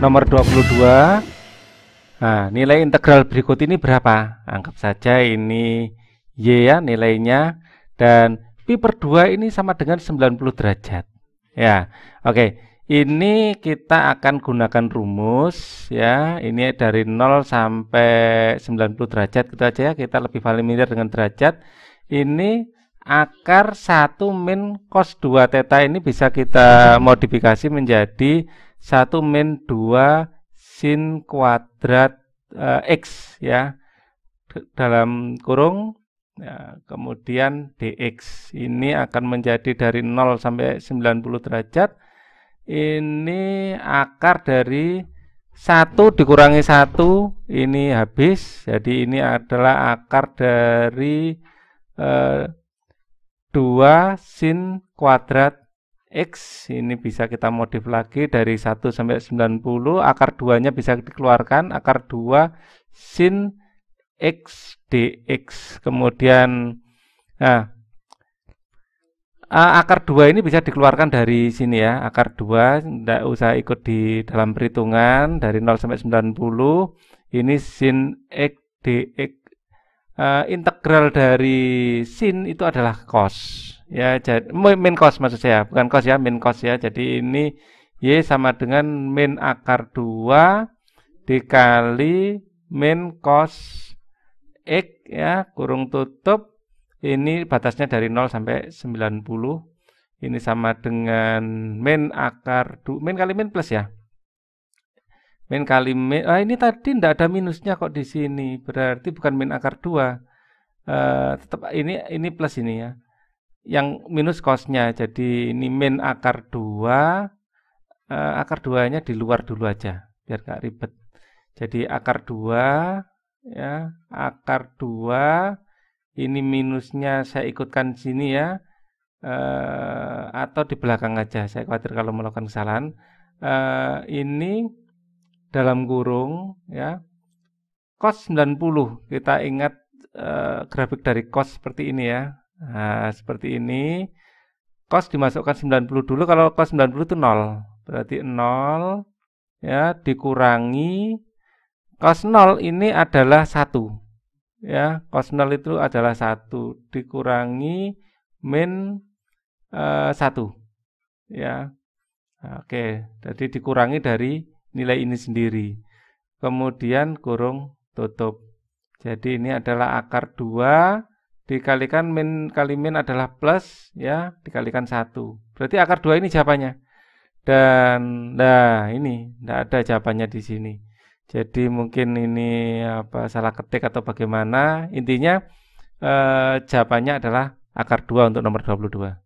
nomor 22. Nah, nilai integral berikut ini berapa? Anggap saja ini Y ya nilainya dan pi per 2 ini sama dengan 90 derajat. Ya. Oke, ini kita akan gunakan rumus ya. Ini dari 0 sampai 90 derajat gitu aja ya. Kita lebih familiar dengan derajat. Ini akar 1 min cos 2 theta ini bisa kita modifikasi menjadi 1 min 2 sin kuadrat uh, X ya dalam kurung ya, kemudian dx ini akan menjadi dari 0 sampai 90 derajat ini akar dari 1 dikurangi 1 ini habis jadi ini adalah akar dari uh, eh, 2 sin kuadrat X ini bisa kita modif lagi dari 1 sampai 90 akar 2 nya bisa dikeluarkan akar 2 sin X dx kemudian nah eh, akar 2 ini bisa dikeluarkan dari sini ya akar 2 tidak usah ikut di dalam perhitungan dari 0 sampai 90 ini sin X dx uh, integral dari sin itu adalah cos ya jadi min cos maksud saya bukan cos ya min cos ya jadi ini y sama dengan min akar 2 dikali min cos x ya kurung tutup ini batasnya dari 0 sampai 90 ini sama dengan min akar 2 min kali min plus ya min kali min ah ini tadi tidak ada minusnya kok di sini berarti bukan min akar 2 uh, eh, tetap ini ini plus ini ya yang minus cosnya jadi ini min akar 2 eh, akar 2 nya di luar dulu aja biar gak ribet jadi akar 2 ya akar 2 ini minusnya saya ikutkan sini ya eh, atau di belakang aja saya khawatir kalau melakukan kesalahan eh, ini dalam kurung ya cos 90 kita ingat eh, grafik dari cos seperti ini ya Nah, seperti ini. Cos dimasukkan 90 dulu. Kalau cos 90 itu 0. Berarti 0 ya dikurangi cos 0 ini adalah 1. Ya, cos 0 itu adalah 1 dikurangi min eh, 1. Ya. Oke, jadi dikurangi dari nilai ini sendiri. Kemudian kurung tutup. Jadi ini adalah akar 2 dikalikan min kali min adalah plus ya dikalikan satu berarti akar dua ini jawabannya dan nah ini tidak ada jawabannya di sini jadi mungkin ini apa salah ketik atau bagaimana intinya eh, jawabannya adalah akar dua untuk nomor 22